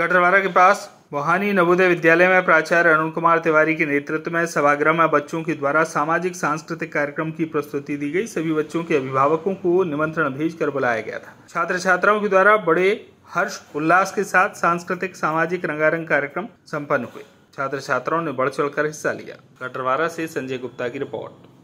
गटरवारा के पास वहानी नवोदय विद्यालय में प्राचार्य अरुण कुमार तिवारी के नेतृत्व में सभागृह में बच्चों के द्वारा सामाजिक सांस्कृतिक कार्यक्रम की प्रस्तुति दी गई सभी बच्चों के अभिभावकों को निमंत्रण भेज कर बुलाया गया था छात्र छात्राओं के द्वारा बड़े हर्ष उल्लास के साथ सांस्कृतिक सामाजिक रंगारंग कार्यक्रम संपन्न हुए छात्र छात्राओं ने बढ़ चढ़कर हिस्सा लिया कटरवारा से संजय गुप्ता की रिपोर्ट